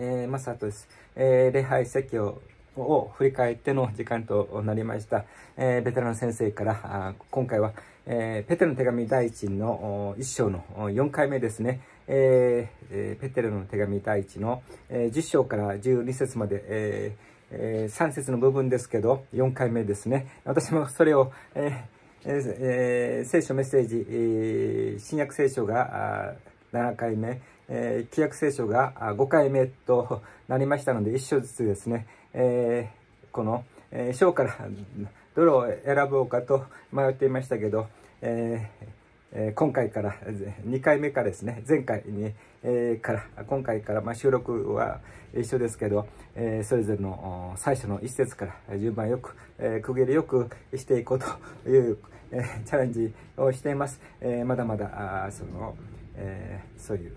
えー、マサトです。えー、礼拝説教を振り返っての時間となりました。えー、ベテラン先生から今回は、えー、ペテロの手紙第一の一章の4回目ですね。えー、ペテロの手紙第一の、えー、10章から12節まで、えーえー、3節の部分ですけど、4回目ですね。私もそれを、えーえー、聖書メッセージ、えー、新約聖書が7回目、えー、旧約聖書が5回目となりましたので、一章ずつですね、えー、この、えー、章からどれを選ぼうかと迷っていましたけど、えー、今回から、2回目からですね、前回に、えー、から、今回から、まあ、収録は一緒ですけど、えー、それぞれの最初の一節から順番よく、えー、区切りよくしていこうという、えー、チャレンジをしています。えー、まだまだ、その、えー、そういう、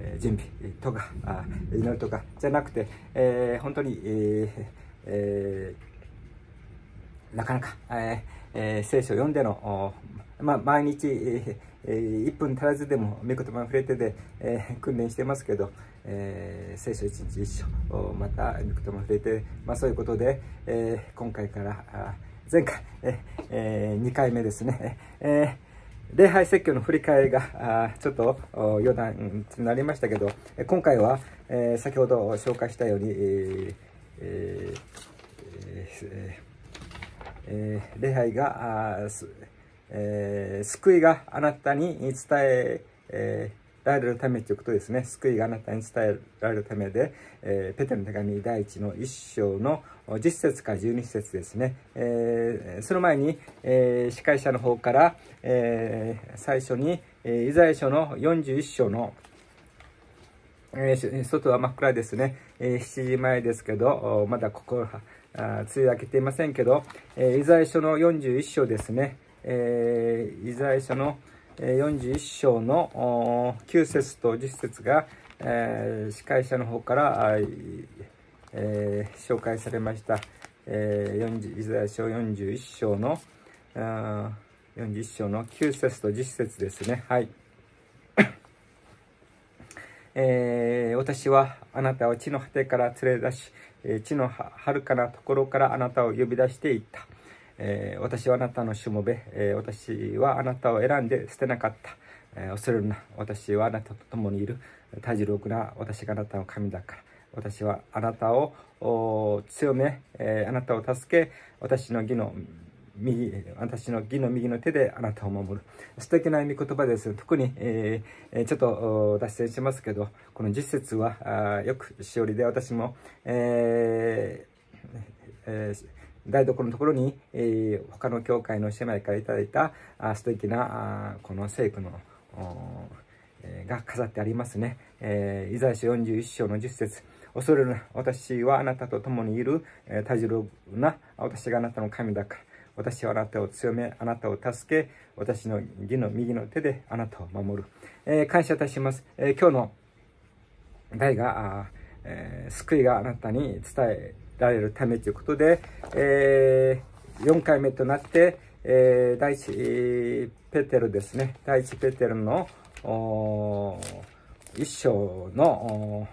えー、準備とかあ祈りとかじゃなくて、えー、本当に、ええー、なかなか、ええー、聖書を読んでの、まあ、毎日、えー、1分足らずでも御言葉に触れてで、えー、訓練してますけど、えー、聖書一日一章また御言葉に触れて、まあ、そういうことで、えー、今回から前回、ええー、2回目ですね、えー礼拝説教の振り返りがちょっと余談になりましたけど今回は、え先ほど紹介したように、ええええ礼拝が、えー、救いがあなたに伝ええーられるためということですね。救いがあなたに伝えられるためで、えー、ペテロの手紙第一の一章の10節か12節ですね。えー、その前に、えー、司会者の方から、えー、最初に、えー、イザヤ書の41章のえー、外は真っ暗ですね、えー、7時前ですけど、まだ心は、あ梅雨明けていませんけど、えー、イザヤ書の41章ですね、えー、イザヤ書の、41章の9節と10節が、えー、司会者の方から、えー、紹介されました、えー、イザヤ書41章の41章の9節と10節ですねはい、えー、私はあなたを地の果てから連れ出し地のはるかなところからあなたを呼び出していったえー、私はあなたのしもべ、えー、私はあなたを選んで捨てなかった、えー、恐れるな私はあなたと共にいる体重力な私があなたの神だから私はあなたを強め、えあなたを助け私の義の右私の義の右の手であなたを守る素敵な意味言葉です特に、えー、ちょっと脱線しますけどこの実節はよくしおりで私も、えーえー台所のところに、えー、他の教会の姉妹からいただいたあ素敵なあこの聖句の、えー、が飾ってありますね。えー、イザヤ書41章の10節恐れるな。私はあなたと共にいる。えー、たじろうな。私があなたの神だか私はあなたを強め、あなたを助け、私の義の右の手であなたを守る。えー、感謝いたします。えー、今日の題が、あえー、救いがあなたに伝えられるためということで、えー、4回目となって、えー、第一ペテルですね、第一ペテルの一章の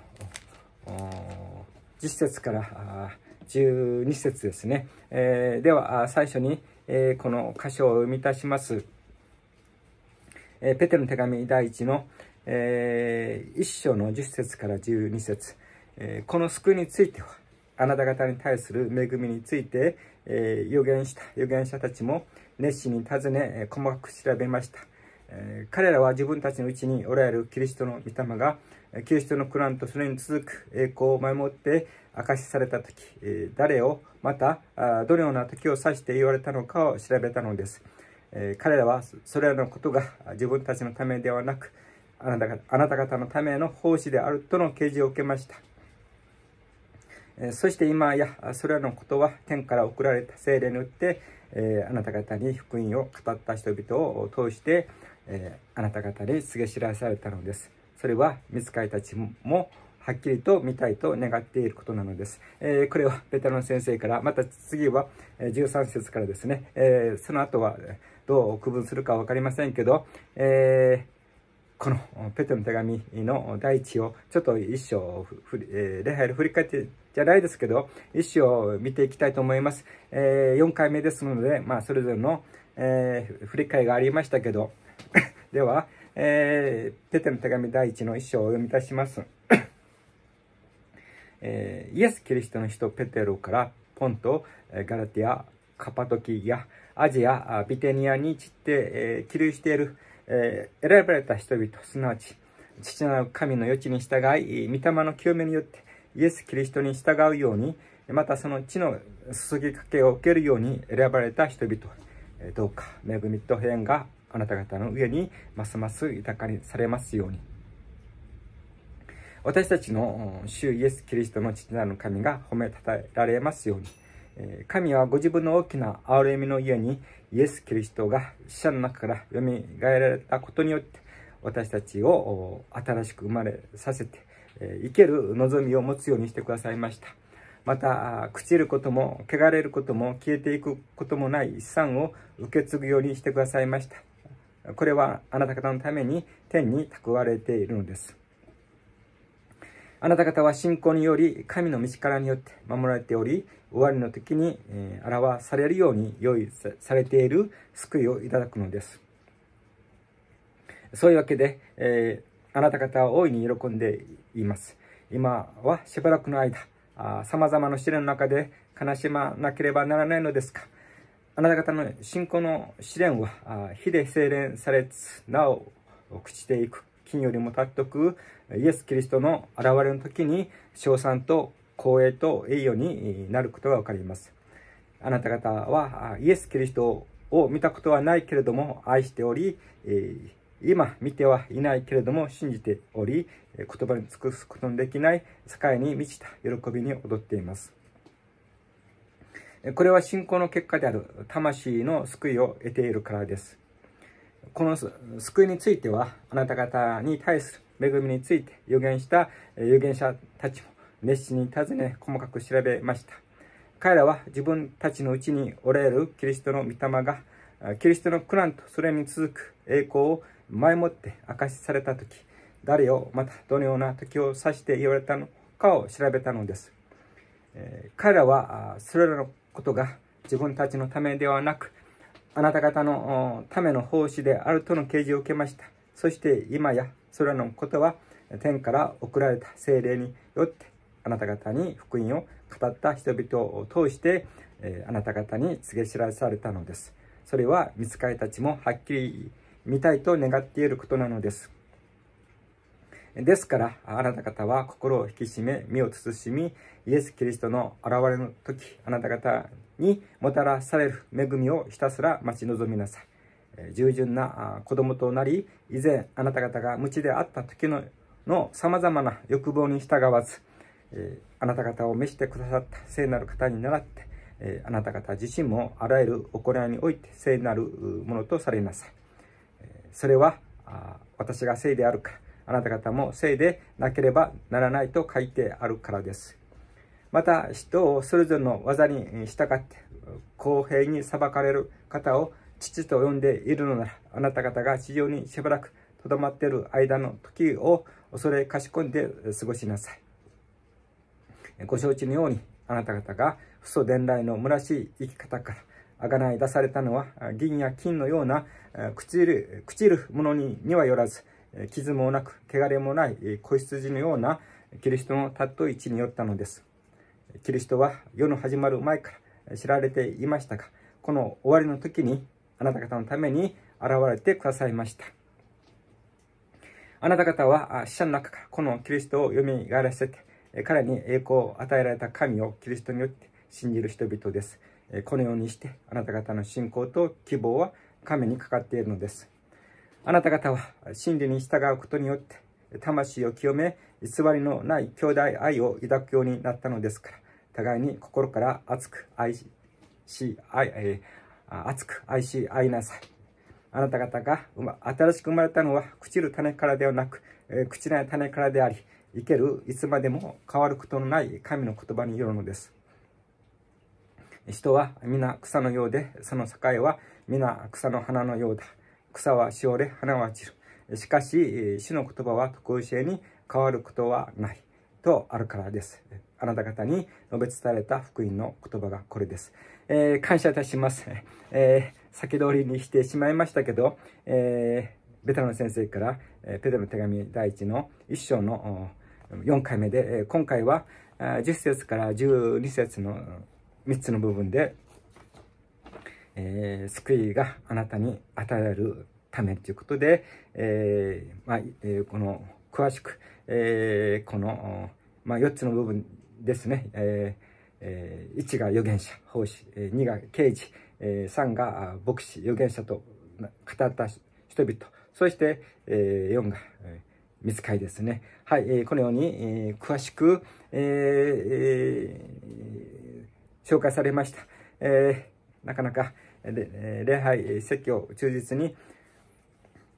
10節から12節ですね。えー、では、最初に、えー、この箇所を生み出します。えー、ペテルの手紙第1の、えー、一章の10節から12節、えー、この救いについては、あなた方に対する恵みについて、えー、言した預言者たちも熱心に尋ね、えー、細かく調べました、えー、彼らは自分たちのうちにおられるキリストの御霊がキリストの苦難とそれに続く栄光を前もって明かしされた時、えー、誰をまたどのような時を指して言われたのかを調べたのです、えー、彼らはそれらのことが自分たちのためではなくあなたあなた方のための奉仕であるとの啓示を受けましたそして今やそれらのことは天から送られた聖霊によって、えー、あなた方に福音を語った人々を通して、えー、あなた方に告げ知らされたのです。それは見つかりたちもはっきりと見たいと願っていることなのです。えー、これはベテラン先生から、また次は13節からですね、えその後はどう区分するか分かりませんけど、えこのペテの手紙の第一をちょっと一章、え礼拝で振り返ってじゃないですけど、一章を見ていきたいと思います。えー、4回目ですので、まあ、それぞれの、えー、振り返りがありましたけど、では、えー、ペテの手紙第1の一章をお読み出します。えー、イエス・キリストの人ペテロからポンとガラティア、カパトキア、アジア、ビテニアに散って、えー、起している、えー、選ばれた人々、すなわち、父なる神の余地に従い、御霊の清めによって、イエス・キリストに従うように、またその地の注ぎかけを受けるように選ばれた人々、どうか恵みと平安があなた方の上にますます豊かにされますように。私たちの主イエス・キリストの父なる神が褒めたたえられますように。神はご自分の大きな憐れみの家にイエス・キリストが死者の中から蘇られたことによって私たちを新しく生まれさせてえ生ける望みを持つようにしてくださいました。また、朽ちることも、汚れることも、消えていくこともない資産を受け継ぐようにしてくださいました。これはあなた方のために天に蓄えているのです。あなた方は信仰により神の道からによって守られており、終わりの時に、え表されるように用意されている救いをいただくのです。そういうわけで、えーあなた方は大いに喜んでいます。今はしばらくの間、様々な試練の中で悲しまなければならないのですかあなた方の信仰の試練は火で精錬されつなお朽ちていく金よりも尊くイエス・キリストの現れの時に称賛と光栄と栄誉になることがわかりますあなた方はイエス・キリストを見たことはないけれども愛しており、えー今見てはいないけれども信じており、言葉に尽くすことのできない境に満ちた喜びに踊っています。これは信仰の結果である魂の救いを得ているからです。この救いについては、あなた方に対する恵みについて予言した預言者たちも熱心に尋ね、細かく調べました。彼らは自分たちのうちにおられるキリストの御霊が、キリストの苦難とそれに続く栄光を前もって明かしされた時誰をまたどのような時を指して言われたのかを調べたのです、え彼らはそれらのことが自分たちのためではなくあなた方のための奉仕であるとの啓示を受けましたそして今やそれらのことは天から送られた精霊によってあなた方に福音を語った人々を通してあなた方に告げ知らされたのですそれは見つかりたちもはっきり見たいと願っていることなのです。ですから、あなた方は心を引き締め、身を慎み、イエス・キリストの現れの時、あなた方にもたらされる恵みをひたすら待ち望みなさい。従順な子供となり、以前あなた方が無知であった時のま様々な欲望に従わず、あなた方を召してくださった聖なる方に倣って、あなた方自身もあらゆる行いにおいて聖なるものとされなさい。それは私が聖であるかあなた方も聖でなければならないと書いてあるからですまた人をそれぞれの技に従って公平に裁かれる方を父と呼んでいるのならあなた方が地上にしばらくとどまっている間の時を恐れかしこんで過ごしなさいご承知のようにあなた方が不祖伝来の虚しい生き方から贖い出されたのは銀や金のような朽ちる、朽ちるものににはよらず、傷もなく、汚れもない子羊のようなキリストのたっと位置によったのです。キリストは世の始まる前から知られていましたが、この終わりの時にあなた方のために現れてくださいました。あなた方は死者の中からこのキリストを蘇らせて、彼に栄光を与えられた神をキリストによって信じる人々です。このようにしてあなた方の信仰と希望は神にかかっているのです。あなた方は真理に従うことによって、魂を清め、偽りのない兄弟愛を抱くようになったのですから、互いに心から熱く愛し、愛えー、熱く愛し合いなさい。あなた方が新しく生まれたのは、朽ちる種からではなく、えー、朽ちない種からであり、生けるいつまでも変わることのない神の言葉によるのです。人は皆草のようで、その境は皆草の花のようだ。草はしおれ、花は散る。しかし、主の言葉は得意性に変わることはない。とあるからです。あなた方に述べ伝えた福音の言葉がこれです。えー、感謝いたします。えー、先通りにしてしまいましたけど、えー、ベテラン先生から、えペテロの手紙第1の1章の4回目で、え今回は10節から12節の3つの部分でえー、救いがあなたに与えるためということで、えー、まあ、えー、この、詳しく、えー、この、まあ、4つの部分ですね。えーえー、1が預言者、奉仕、2が刑事、え3が牧師、預言者と語った人々、そして、えー、4が、見つかりですね。はい、えー、このように、えー、詳しく、えーえー、紹介されました。えー、なかなか、で礼拝、説教を忠実に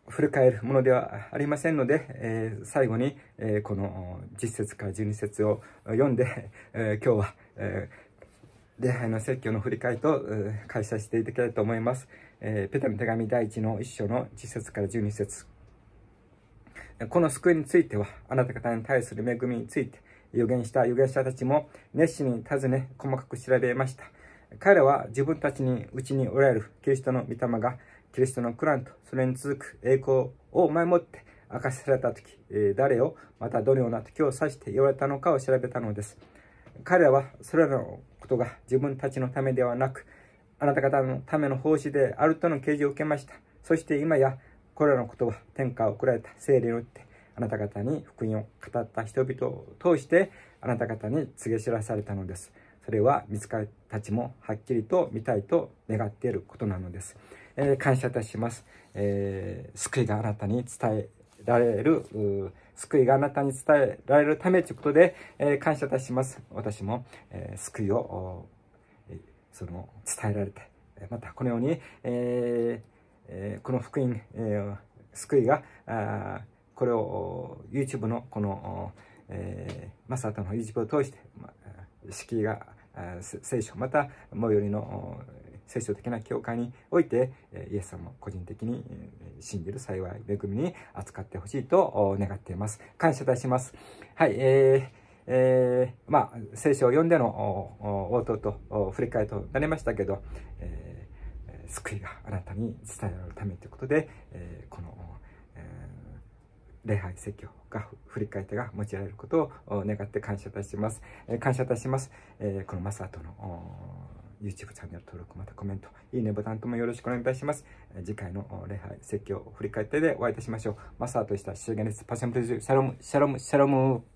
振り返るものではありませんので、えー、最後に、えー、この10節から12節を読んで、えー、今日は、え礼拝の説教の振り返りと、開催していただきたいと思います。えペテの手紙第1の1章の1節から12節この救いについては、あなた方に対する恵みについて、予言した預言者たちも熱心に尋ね、細かく調べました。彼は自分たちにうちにおられるキリストの御霊がキリストのクランとそれに続く栄光を前もって明かしされた時、誰をまたどのような時を指して言われたのかを調べたのです。彼らはそれらのことが自分たちのためではなく、あなた方のための奉仕であるとの啓示を受けました。そして今やこれらのことは天下を送られた聖霊によってあなた方に福音を語った人々を通してあなた方に告げ知らされたのです。それは見つかりたちもはっきりと見たいと願っていることなのです。えー、感謝いたします、えー、救いがあなたに伝えられる、救いがあなたに伝えられるためということで、えー、感謝いたします。私も、え救いを、その、伝えられて、またこのように、ええこの福音、え救いが、あこれを YouTube のこの、えー、マサトの YouTube を通して、ま、式が聖書、また最寄りの聖書的な教会において、イエス様を個人的に信じる幸い、恵みに扱ってほしいと願っています。感謝いたします。はい、えーえー、まあ、聖書を読んでの応答と振り返りとなりましたけど、えー、救いがあなたに伝えられるためということで、えー、この、えー礼拝説教が振り返ってが持ちられることを願って感謝いたします。感謝いたします。このマサトの YouTube チャンネル登録、またコメント、いいねボタンともよろしくお願いいたします。次回の礼拝説教振り返ってでお会いいたしましょう。マサートでした。シュゲネス、パシャンプレジュ、シャロム、シャロム、シャロム。